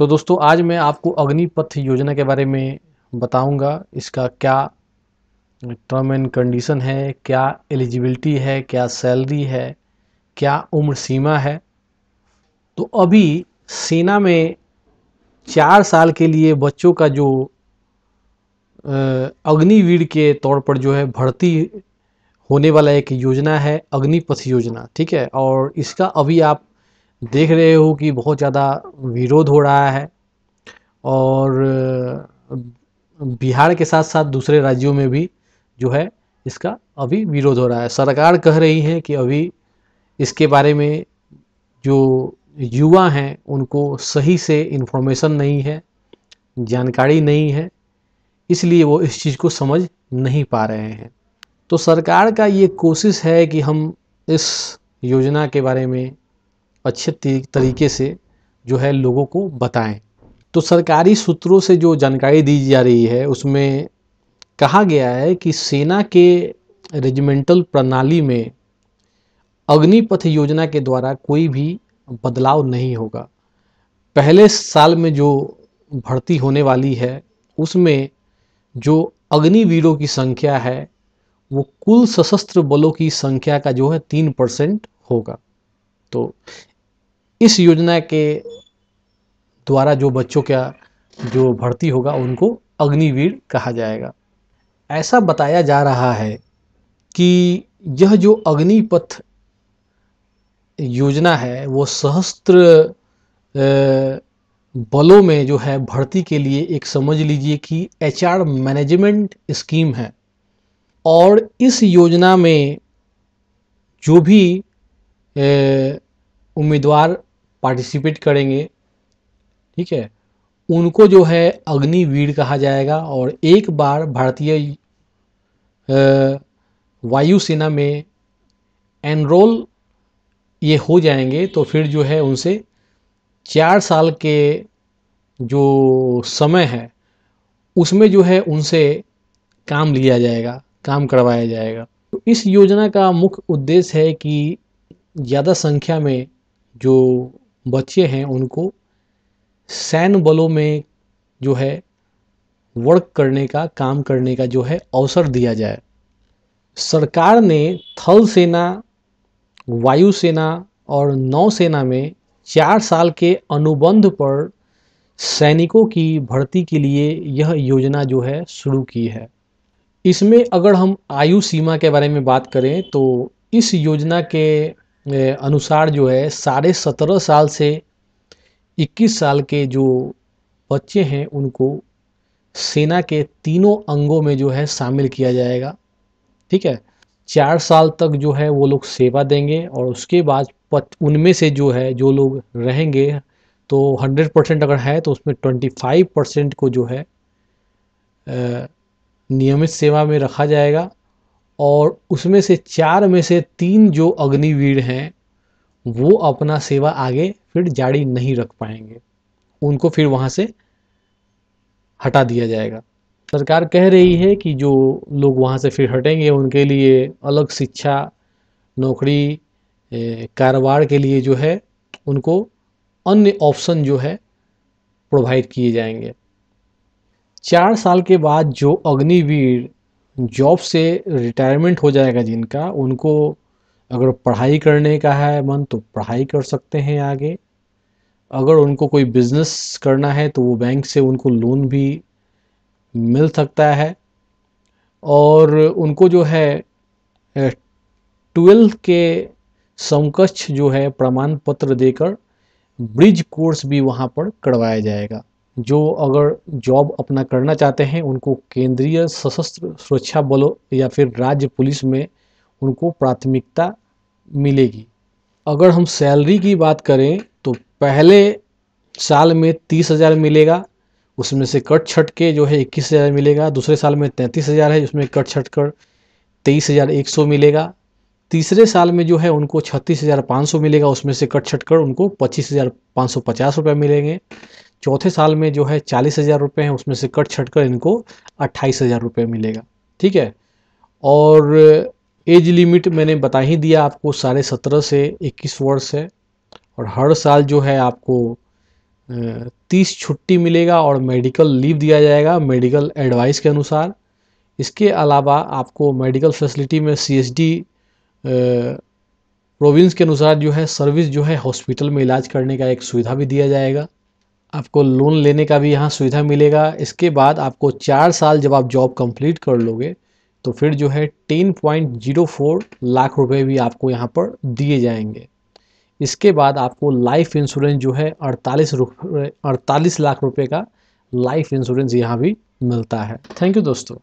तो दोस्तों आज मैं आपको अग्निपथ योजना के बारे में बताऊंगा इसका क्या टर्म एंड कंडीशन है क्या एलिजिबिलिटी है क्या सैलरी है क्या उम्र सीमा है तो अभी सेना में चार साल के लिए बच्चों का जो अग्निवीर के तौर पर जो है भर्ती होने वाला एक योजना है अग्निपथ योजना ठीक है और इसका अभी आप देख रहे हो कि बहुत ज़्यादा विरोध हो रहा है और बिहार के साथ साथ दूसरे राज्यों में भी जो है इसका अभी विरोध हो रहा है सरकार कह रही है कि अभी इसके बारे में जो युवा हैं उनको सही से इन्फॉर्मेशन नहीं है जानकारी नहीं है इसलिए वो इस चीज़ को समझ नहीं पा रहे हैं तो सरकार का ये कोशिश है कि हम इस योजना के बारे में अच्छे तरीके से जो है लोगों को बताएं तो सरकारी सूत्रों से जो जानकारी दी जा रही है उसमें कहा गया है कि सेना के रेजिमेंटल प्रणाली में अग्निपथ योजना के द्वारा कोई भी बदलाव नहीं होगा पहले साल में जो भर्ती होने वाली है उसमें जो अग्निवीरों की संख्या है वो कुल सशस्त्र बलों की संख्या का जो है तीन परसेंट होगा तो इस योजना के द्वारा जो बच्चों का जो भर्ती होगा उनको अग्निवीर कहा जाएगा ऐसा बताया जा रहा है कि यह जो अग्निपथ योजना है वो सहस्त्र बलों में जो है भर्ती के लिए एक समझ लीजिए कि एचआर मैनेजमेंट स्कीम है और इस योजना में जो भी उम्मीदवार पार्टिसिपेट करेंगे ठीक है उनको जो है अग्निवीर कहा जाएगा और एक बार भारतीय वायुसेना में एनरोल ये हो जाएंगे तो फिर जो है उनसे चार साल के जो समय है उसमें जो है उनसे काम लिया जाएगा काम करवाया जाएगा तो इस योजना का मुख्य उद्देश्य है कि ज़्यादा संख्या में जो बच्चे हैं उनको सैन्य बलों में जो है वर्क करने का काम करने का जो है अवसर दिया जाए सरकार ने थल सेना वायुसेना और नौसेना में चार साल के अनुबंध पर सैनिकों की भर्ती के लिए यह योजना जो है शुरू की है इसमें अगर हम आयु सीमा के बारे में बात करें तो इस योजना के अनुसार जो है साढ़े सत्रह साल से इक्कीस साल के जो बच्चे हैं उनको सेना के तीनों अंगों में जो है शामिल किया जाएगा ठीक है चार साल तक जो है वो लोग सेवा देंगे और उसके बाद उनमें से जो है जो लोग रहेंगे तो 100 परसेंट अगर है तो उसमें 25 परसेंट को जो है नियमित सेवा में रखा जाएगा और उसमें से चार में से तीन जो अग्निवीर हैं वो अपना सेवा आगे फिर जारी नहीं रख पाएंगे उनको फिर वहाँ से हटा दिया जाएगा सरकार कह रही है कि जो लोग वहाँ से फिर हटेंगे उनके लिए अलग शिक्षा नौकरी कारोबार के लिए जो है उनको अन्य ऑप्शन जो है प्रोवाइड किए जाएंगे चार साल के बाद जो अग्निवीर जॉब से रिटायरमेंट हो जाएगा जिनका उनको अगर पढ़ाई करने का है मन तो पढ़ाई कर सकते हैं आगे अगर उनको कोई बिजनेस करना है तो वो बैंक से उनको लोन भी मिल सकता है और उनको जो है ट्वेल्थ के समकक्ष जो है प्रमाण पत्र देकर ब्रिज कोर्स भी वहाँ पर करवाया जाएगा जो अगर जॉब अपना करना चाहते हैं उनको केंद्रीय सशस्त्र सुरक्षा बलों या फिर राज्य पुलिस में उनको प्राथमिकता मिलेगी अगर हम सैलरी की बात करें तो पहले साल में तीस हज़ार मिलेगा उसमें से कट छट के जो है इक्कीस हज़ार मिलेगा दूसरे साल में तैंतीस हज़ार है उसमें कट छट कर तेईस हज़ार एक सौ मिलेगा तीसरे साल में जो है उनको छत्तीस हज़ार पाँच सौ मिलेगा उसमें से कट छट कर उनको पच्चीस हज़ार पाँच सौ पचास रुपये मिलेंगे चौथे साल में जो है चालीस हज़ार रुपये हैं उसमें से कट छट कर इनको अट्ठाईस हज़ार रुपये मिलेगा ठीक है और एज लिमिट मैंने बता ही दिया आपको साढ़े सत्रह से इक्कीस वर्ष है और हर साल जो है आपको तीस छुट्टी मिलेगा और मेडिकल लीव दिया जाएगा मेडिकल एडवाइस के अनुसार इसके अलावा आपको मेडिकल फैसिलिटी में सीएसडी प्रोविंस के अनुसार जो है सर्विस जो है हॉस्पिटल में इलाज करने का एक सुविधा भी दिया जाएगा आपको लोन लेने का भी यहाँ सुविधा मिलेगा इसके बाद आपको चार साल जब आप जॉब कंप्लीट कर लोगे तो फिर जो है 10.04 लाख रुपए भी आपको यहाँ पर दिए जाएंगे इसके बाद आपको लाइफ इंश्योरेंस जो है अड़तालीस अड़तालीस लाख रुपए का लाइफ इंश्योरेंस यहाँ भी मिलता है थैंक यू दोस्तों